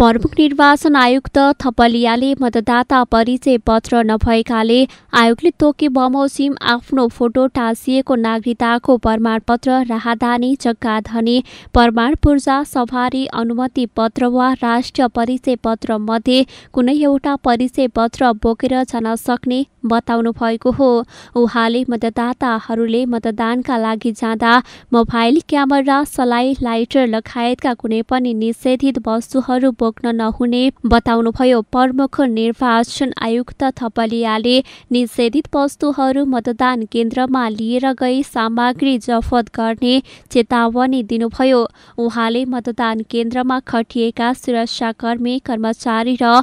प्रमुख निर्वाचन आयुक्त थपलियाले मतदाता परिचय पत्र नभएकाले आयोगले तोके बमोसिम आफ्नो फोटो टाँसिएको नागरिकताको प्रमाणपत्र राहदानी जग्गा धनी प्रमाण पूर्जा सवारी अनुमति पत्र वा राष्ट्रिय परिचय पत्र मध्ये कुनै एउटा परिचय पत्र बोकेर जान सक्ने बताउनु भएको हो उहाँले मतदाताहरूले मतदानका लागि जाँदा मोबाइल क्यामेरा सलाई लाइटर लगायतका कुनै पनि निषेधित वस्तुहरू बोक्न नहुने बताउनुभयो प्रमुख निर्वाचन आयुक्त थपलियाले निषेधित वस्तुहरू मतदान केन्द्रमा लिएर गई सामग्री जफत गर्ने चेतावनी दिनुभयो उहाँले मतदान केन्द्रमा खटिएका सुरक्षाकर्मी कर्मचारी र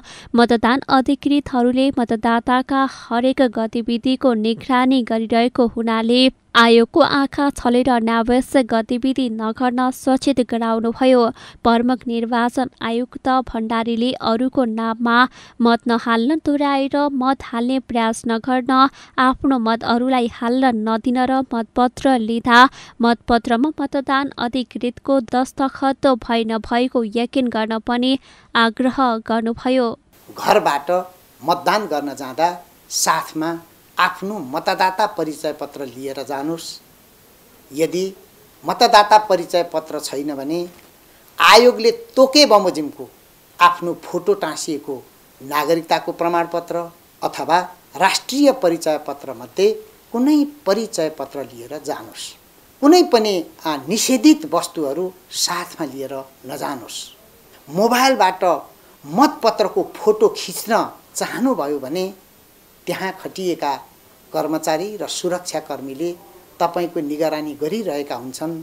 मतदान अधिकृतहरूले मतदाताका हरेक गतिविधिको निगरानी गरिरहेको हुनाले आयोगको आँखा छलेर अनावश्यक गतिविधि नगर्न सचेत गराउनुभयो प्रमुख निर्वाचन आयुक्त भण्डारीले अरूको नाममा मत नहाल्न दोहोऱ्याएर मत हाल्ने प्रयास नगर्न आफ्नो मत अरूलाई हाल्न नदिन र मतपत्र लिँदा मतपत्रमा मतदान अधिकृतको दस्तखत भए नभएको यकिन गर्न पनि आग्रह गर्नुभयो घरबाट मतदान गर्न जाँदा साथमा आफ्नो मतदाता परिचय पत्र लिएर जानुहोस् यदि मतदाता परिचय पत्र छैन भने आयोगले तोके बमोजिमको आफ्नो फोटो टाँसिएको नागरिकताको प्रमाणपत्र अथवा राष्ट्रिय परिचय पत्रमध्ये कुनै परिचय पत्र लिएर जानुहोस् कुनै पनि निषेधित वस्तुहरू साथमा लिएर नजानुहोस् मोबाइलबाट मतपत्रको फोटो खिच्न चाहनुभयो भने त्यहाँ खटिएका कर्मचारी र सुरक्षाकर्मीले तपाईँको निगरानी गरिरहेका हुन्छन्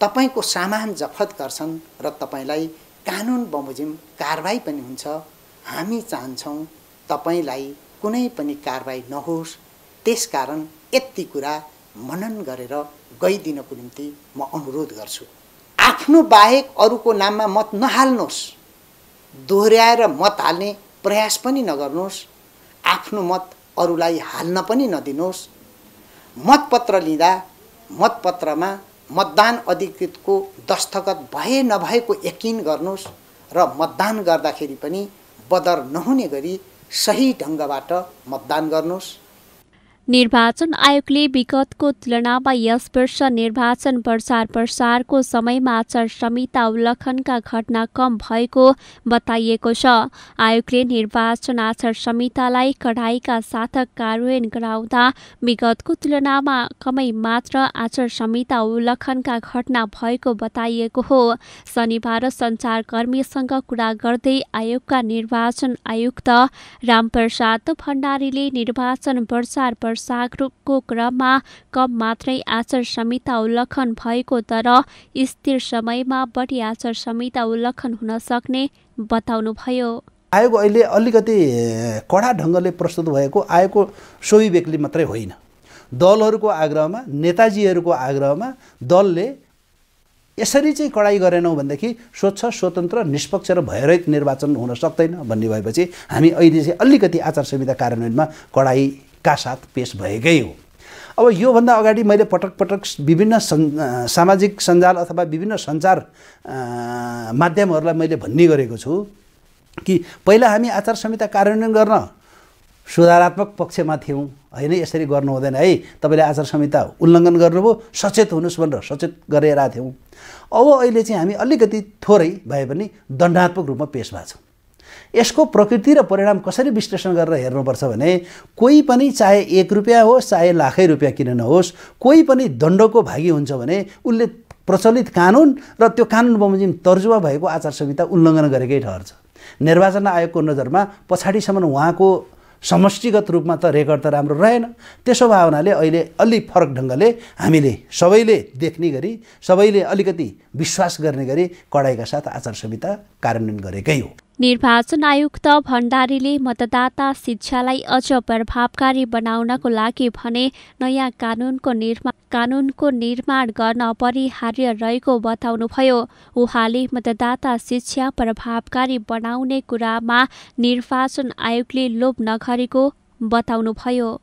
तपाईँको सामान जफत गर्छन् र तपाईँलाई कानुन बमोजिम कारवाही पनि हुन्छ हामी चाहन्छौँ तपाईँलाई कुनै पनि कारवाही नहोस् त्यसकारण यति कुरा मनन गरेर गइदिनको निम्ति म अनुरोध गर्छु आफ्नो बाहेक अरूको नाममा मत नहाल्नुहोस् दोहोऱ्याएर मत हाल्ने प्रयास पनि नगर्नुहोस् आफ्नो मत अरूलाई हाल्न पनि नदिनुहोस् मतपत्र लिँदा मतपत्रमा मतदान अधिकृतको दस्तखत भए नभएको यकिन गर्नुहोस् र मतदान गर्दाखेरि पनि बदर नहुने गरी सही ढङ्गबाट मतदान गर्नुहोस् निर्वाचन आयोगले विगतको तुलनामा यस वर्ष निर्वाचन प्रचार प्रसारको समयमा आचार संहिता उल्लङ्घनका घटना कम भएको बताइएको छ आयोगले निर्वाचन आचार संहितालाई कडाईका साथ कार्यान्वयन गराउँदा विगतको तुलनामा कमै मात्र आचार संहिता उल्लङ्घनका घटना भएको बताइएको हो शनिबार सञ्चारकर्मीसँग कुरा गर्दै आयोगका निर्वाचन आयुक्त रामप्रसाद भण्डारीले निर्वाचन प्रचार सागको क्रममा कम मात्रै आचार संहिता उल्लङ्घन भएको तर स्थिर समयमा बढी आचार संहिता उल्लङ्घन हुन सक्ने बताउनुभयो आयोग अहिले अलिकति कडा ढङ्गले प्रस्तुत भएको आयोगको सोही व्यक्ति मात्रै होइन दलहरूको आग्रहमा नेताजीहरूको आग्रहमा दलले यसरी चाहिँ कडाई गरेनौँ भनेदेखि स्वच्छ स्वतन्त्र निष्पक्ष र भयरहित निर्वाचन हुन सक्दैन भन्ने भएपछि हामी अहिले चाहिँ अलिकति आचार संहिता कार्यान्वयनमा कडाई का साथ पेश भएकै हो अब योभन्दा अगाडि मैले पटक पटक विभिन्न सन् सामाजिक सञ्जाल अथवा विभिन्न सञ्चार माध्यमहरूलाई मैले भन्ने गरेको छु कि पहिला हामी आचार संहिता कार्यान्वयन गर्न सुधारात्मक पक्षमा थियौँ होइन यसरी गर्नु हुँदैन है तपाईँले आचार संहिता उल्लङ्घन गर्नुभयो सचेत हुनुहोस् भनेर सचेत गरेर थियौँ अब अहिले चाहिँ हामी अलिकति थोरै भए पनि दण्डात्मक रूपमा पेश भएको छौँ यसको प्रकृति र परिणाम कसरी विश्लेषण गरेर हेर्नुपर्छ भने कोही पनि चाहे एक रुपियाँ होस् चाहे लाखै रुपियाँ किन नहोस् कोही पनि दण्डको भागी हुन्छ भने उसले प्रचलित कानुन र त्यो कानुन बमोजिम तर्जुमा भएको आचार संहिता उल्लङ्घन गरेकै ठहरछ निर्वाचन आयोगको नजरमा पछाडिसम्म उहाँको समष्टिगत रूपमा त रेकर्ड त राम्रो रहेन त्यसो भावनाले अहिले अलि फरक ढङ्गले हामीले सबैले देख्ने गरी सबैले अलिकति विश्वास गर्ने गरी कडाइका साथ आचार संहिता कार्यान्वयन गरेकै हो निर्वाचन आयुक्त भण्डारीले मतदाता शिक्षालाई अझ प्रभावकारी बनाउनको लागि भने नयाँ कानुनको निर्मा कानुनको निर्माण गर्न अपरिहार्य रहेको बताउनुभयो उहाँले मतदाता शिक्षा प्रभावकारी बनाउने कुरामा निर्वाचन आयोगले लोभ नगरेको बताउनुभयो